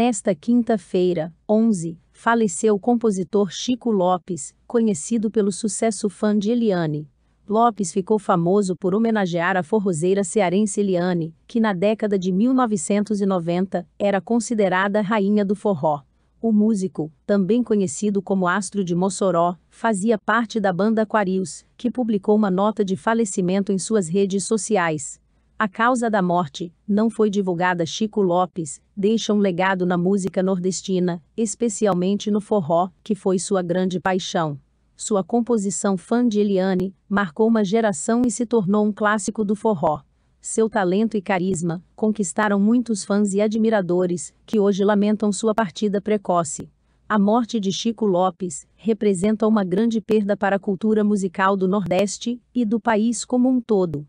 Nesta quinta-feira, 11, faleceu o compositor Chico Lopes, conhecido pelo sucesso fã de Eliane. Lopes ficou famoso por homenagear a forrozeira cearense Eliane, que na década de 1990 era considerada a rainha do forró. O músico, também conhecido como Astro de Mossoró, fazia parte da banda Aquarius, que publicou uma nota de falecimento em suas redes sociais. A causa da morte não foi divulgada. Chico Lopes deixa um legado na música nordestina, especialmente no forró, que foi sua grande paixão. Sua composição fã de Eliane marcou uma geração e se tornou um clássico do forró. Seu talento e carisma conquistaram muitos fãs e admiradores que hoje lamentam sua partida precoce. A morte de Chico Lopes representa uma grande perda para a cultura musical do Nordeste e do país como um todo.